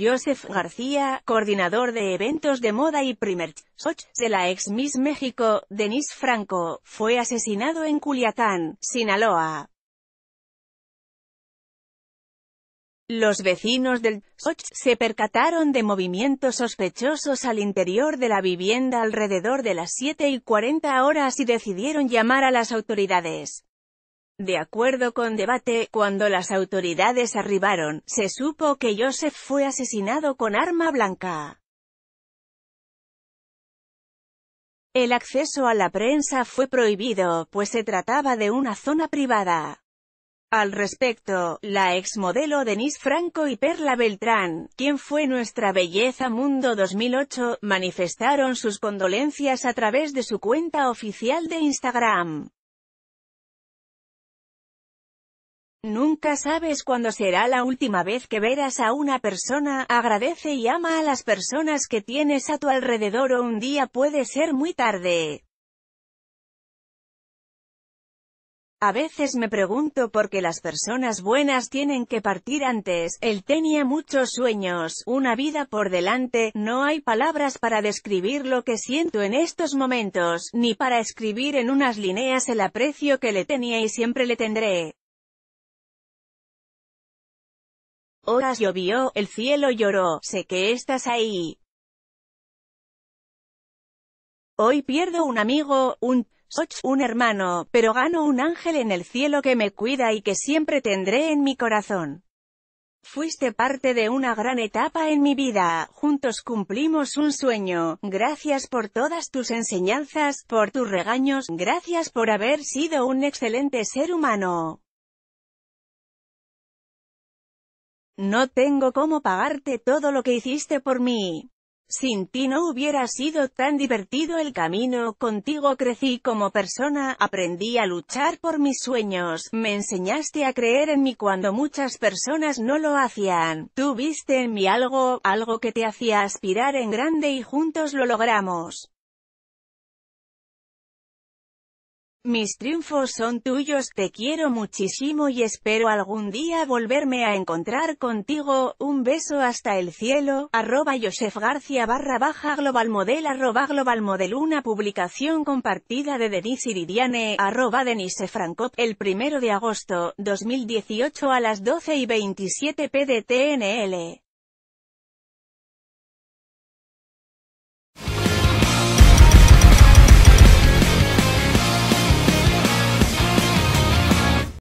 Joseph García, coordinador de eventos de moda y primer soch de la ex Miss México, Denise Franco, fue asesinado en Culiacán, Sinaloa. Los vecinos del Soch se percataron de movimientos sospechosos al interior de la vivienda alrededor de las 7 y 40 horas y decidieron llamar a las autoridades. De acuerdo con Debate, cuando las autoridades arribaron, se supo que Joseph fue asesinado con arma blanca. El acceso a la prensa fue prohibido, pues se trataba de una zona privada. Al respecto, la exmodelo Denise Franco y Perla Beltrán, quien fue Nuestra Belleza Mundo 2008, manifestaron sus condolencias a través de su cuenta oficial de Instagram. Nunca sabes cuándo será la última vez que verás a una persona, agradece y ama a las personas que tienes a tu alrededor o un día puede ser muy tarde. A veces me pregunto por qué las personas buenas tienen que partir antes, él tenía muchos sueños, una vida por delante, no hay palabras para describir lo que siento en estos momentos, ni para escribir en unas líneas el aprecio que le tenía y siempre le tendré. Horas llovió, el cielo lloró, sé que estás ahí. Hoy pierdo un amigo, un un hermano, pero gano un ángel en el cielo que me cuida y que siempre tendré en mi corazón. Fuiste parte de una gran etapa en mi vida, juntos cumplimos un sueño, gracias por todas tus enseñanzas, por tus regaños, gracias por haber sido un excelente ser humano. No tengo cómo pagarte todo lo que hiciste por mí. Sin ti no hubiera sido tan divertido el camino, contigo crecí como persona, aprendí a luchar por mis sueños, me enseñaste a creer en mí cuando muchas personas no lo hacían, Tuviste en mí algo, algo que te hacía aspirar en grande y juntos lo logramos. Mis triunfos son tuyos, te quiero muchísimo y espero algún día volverme a encontrar contigo, un beso hasta el cielo, arroba Josef barra baja globalmodel arroba globalmodel una publicación compartida de Denise Iridiane, arroba Denise el primero de agosto, 2018 a las 12 y 27 pdtnl.